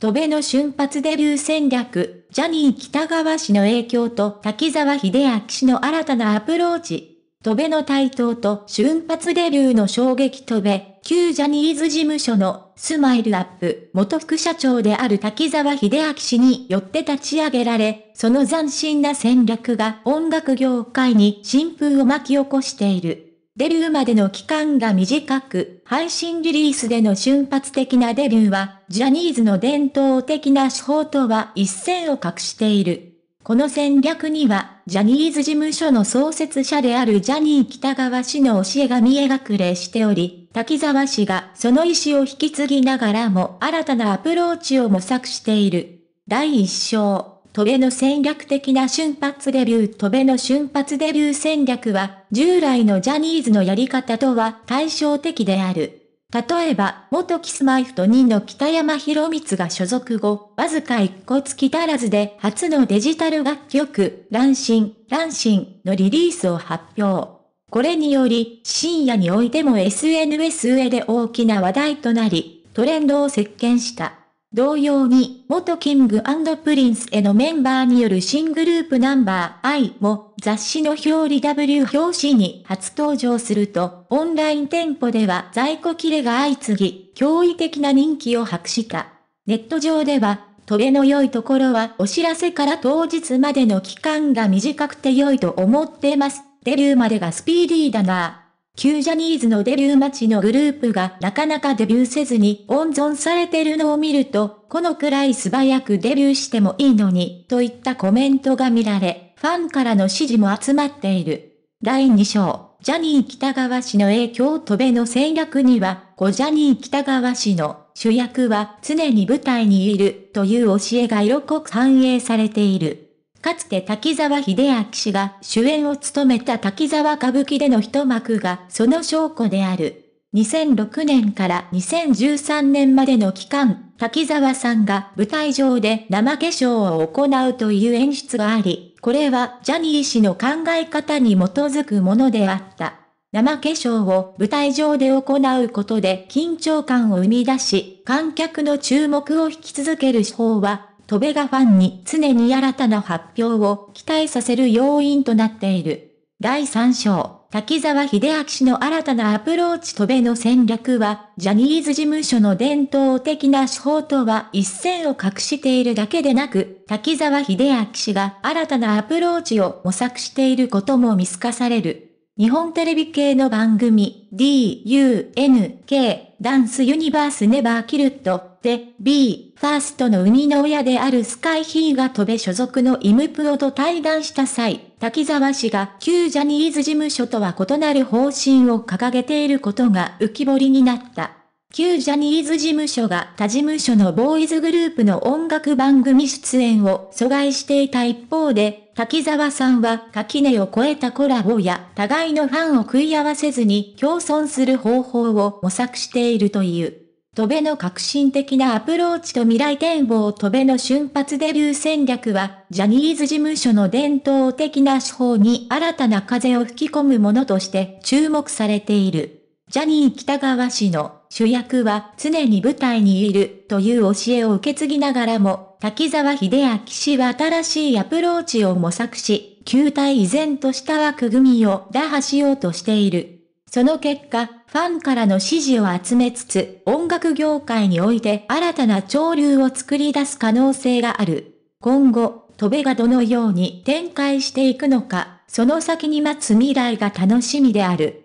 戸辺の瞬発デビュー戦略、ジャニー北川氏の影響と滝沢秀明氏の新たなアプローチ。戸辺の台頭と瞬発デビューの衝撃戸辺、旧ジャニーズ事務所のスマイルアップ、元副社長である滝沢秀明氏によって立ち上げられ、その斬新な戦略が音楽業界に新風を巻き起こしている。デビューまでの期間が短く、配信リリースでの瞬発的なデビューは、ジャニーズの伝統的な手法とは一線を画している。この戦略には、ジャニーズ事務所の創設者であるジャニー北川氏の教えが見え隠れしており、滝沢氏がその意思を引き継ぎながらも新たなアプローチを模索している。第1章。戸辺の戦略的な瞬発デビュー戸辺の瞬発デビュー戦略は、従来のジャニーズのやり方とは対照的である。例えば、元キスマイフト2の北山博光が所属後、わずか1個月足らずで初のデジタル楽曲、乱心、乱心のリリースを発表。これにより、深夜においても SNS 上で大きな話題となり、トレンドを席巻した。同様に、元キングプリンスへのメンバーによる新グループナンバー I も雑誌の表裏 W 表紙に初登場すると、オンライン店舗では在庫切れが相次ぎ、驚異的な人気を博した。ネット上では、トゲの良いところはお知らせから当日までの期間が短くて良いと思ってます。デビューまでがスピーディーだな旧ジャニーズのデビュー待ちのグループがなかなかデビューせずに温存されてるのを見ると、このくらい素早くデビューしてもいいのに、といったコメントが見られ、ファンからの支持も集まっている。第2章、ジャニー北川氏の影響とべの戦略には、小ジャニー北川氏の主役は常に舞台にいるという教えが色濃く反映されている。かつて滝沢秀明氏が主演を務めた滝沢歌舞伎での一幕がその証拠である。2006年から2013年までの期間、滝沢さんが舞台上で生化粧を行うという演出があり、これはジャニー氏の考え方に基づくものであった。生化粧を舞台上で行うことで緊張感を生み出し、観客の注目を引き続ける手法は戸部がファンに常に新たな発表を期待させる要因となっている。第3章、滝沢秀明氏の新たなアプローチ戸部の戦略は、ジャニーズ事務所の伝統的な手法とは一線を画しているだけでなく、滝沢秀明氏が新たなアプローチを模索していることも見透かされる。日本テレビ系の番組、DUNK ダンスユニバースネバーキルットで、B、ファーストの生みの親であるスカイヒーが飛べ所属のイムプロと対談した際、滝沢氏が旧ジャニーズ事務所とは異なる方針を掲げていることが浮き彫りになった。旧ジャニーズ事務所が他事務所のボーイズグループの音楽番組出演を阻害していた一方で、滝沢さんは垣根を越えたコラボや互いのファンを食い合わせずに共存する方法を模索しているという。戸辺の革新的なアプローチと未来展望戸辺の瞬発デビュー戦略は、ジャニーズ事務所の伝統的な手法に新たな風を吹き込むものとして注目されている。ジャニー北川氏の主役は常に舞台にいるという教えを受け継ぎながらも、滝沢秀明氏は新しいアプローチを模索し、球体依然とした枠組みを打破しようとしている。その結果、ファンからの支持を集めつつ、音楽業界において新たな潮流を作り出す可能性がある。今後、戸部がどのように展開していくのか、その先に待つ未来が楽しみである。